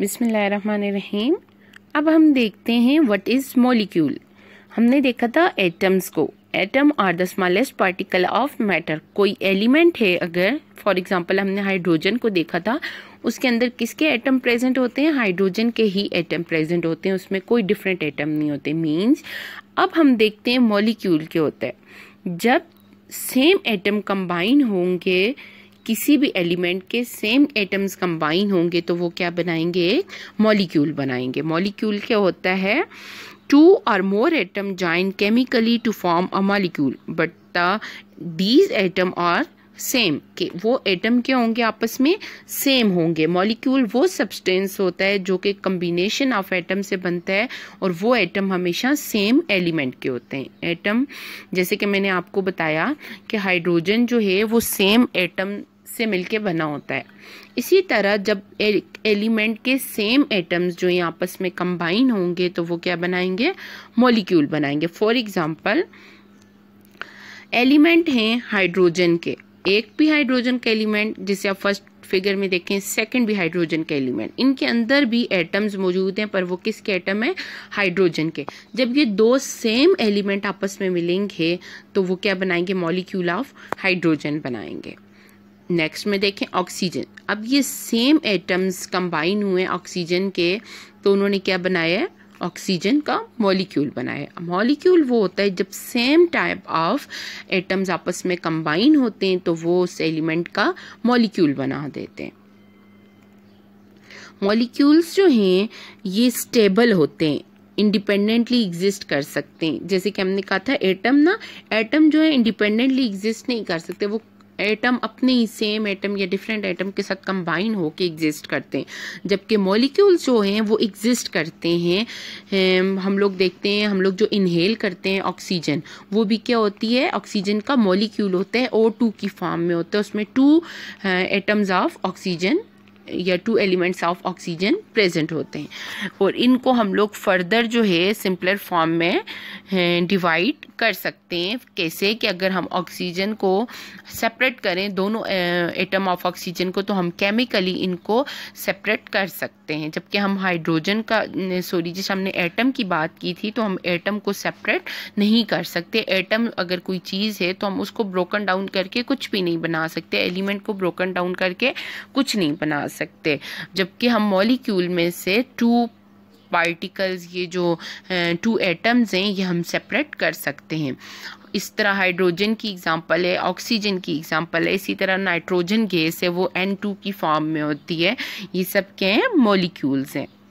बिसमीम अब हम देखते हैं व्हाट इज़ मॉलिक्यूल हमने देखा था एटम्स को atom are the smallest particle of matter कोई एलिमेंट है अगर फॉर एग्जांपल हमने हाइड्रोजन को देखा था उसके अंदर किसके एटम प्रेजेंट होते हैं हाइड्रोजन के ही एटम प्रेजेंट होते हैं उसमें कोई डिफरेंट एटम नहीं होते मींस अब हम देखते हैं मॉलिक्यूल के होते हैं जब सेम एटम कंबाइन होंगे किसी भी एलिमेंट के सेम एटम्स कंबाइन होंगे तो वो क्या बनाएंगे एक मॉलिक्यूल बनाएंगे मॉलिक्यूल क्या होता है टू और more atom join chemically to form a molecule but the these atom are same के वो एटम क्या होंगे आपस में सेम होंगे मॉलिक्यूल वो सब्सटेंस होता है जो कि कम्बिनेशन ऑफ एटम से बनता है और वो एटम हमेशा सेम एलिमेंट के होते हैं एटम जैसे कि मैंने आपको बताया कि हाइड्रोजन जो है वो सेम एटम से मिलके बना होता है इसी तरह जब एलिमेंट के सेम एटम्स जो यहाँ आपस में कंबाइन होंगे तो वो क्या बनाएंगे मॉलिक्यूल बनाएंगे फॉर एग्जांपल एलिमेंट हैं हाइड्रोजन के एक भी हाइड्रोजन का एलिमेंट जिसे आप फर्स्ट फिगर में देखें सेकंड भी हाइड्रोजन के एलिमेंट इनके अंदर भी एटम्स मौजूद हैं पर वो किसके एटम है हाइड्रोजन के जब ये दो सेम एलिमेंट आपस में मिलेंगे तो वो क्या बनाएंगे मॉलिक्यूल ऑफ हाइड्रोजन बनाएंगे नेक्स्ट में देखें ऑक्सीजन अब ये सेम एटम्स कंबाइन हुए ऑक्सीजन के तो उन्होंने क्या बनाया है ऑक्सीजन का मॉलिक्यूल बनाया मॉलिक्यूल वो होता है जब सेम टाइप ऑफ एटम्स आपस में कंबाइन होते हैं तो वो उस एलिमेंट का मॉलिक्यूल बना देते हैं मॉलिक्यूल्स जो हैं ये स्टेबल होते हैं इंडिपेंडेंटली एग्जिस्ट कर सकते हैं जैसे कि हमने कहा था एटम ना एटम जो है इंडिपेंडेंटली एग्जिस्ट नहीं कर सकते वो एटम अपने ही सेम एटम या डिफरेंट एटम के साथ कंबाइन होकर एग्जिस्ट करते हैं जबकि मॉलिक्यूल्स जो हैं वो एग्जिस्ट करते हैं हम लोग देखते हैं हम लोग जो इनहेल करते हैं ऑक्सीजन वो भी क्या होती है ऑक्सीजन का मॉलिक्यूल होता है ओ टू की फॉर्म में होता है उसमें टू एटम्स ऑफ ऑक्सीजन या two elements of oxygen present होते हैं और इनको हम लोग फर्दर जो है सिंपलर फॉर्म में डिवाइड uh, कर सकते हैं कैसे कि अगर हम ऑक्सीजन को सेपरेट करें दोनों एटम ऑफ ऑक्सीजन को तो हम केमिकली इनको सेपरेट कर सकते हैं जबकि हम हाइड्रोजन का सॉरी जिस हमने एटम की बात की थी तो हम एटम को सेपरेट नहीं कर सकते एटम अगर कोई चीज़ है तो हम उसको ब्रोकन डाउन करके कुछ भी नहीं बना सकते एलिमेंट को ब्रोकन डाउन करके कुछ नहीं बना सकते जबकि हम मॉलिक्यूल में से टू पार्टिकल्स ये जो टू एटम्स हैं ये हम सेपरेट कर सकते हैं इस तरह हाइड्रोजन की एग्ज़ाम्पल है ऑक्सीजन की एग्ज़ाम्पल है इसी तरह नाइट्रोजन गैस है वो एन टू की फॉर्म में होती है ये सब के हैं मोलिक्यूल्स हैं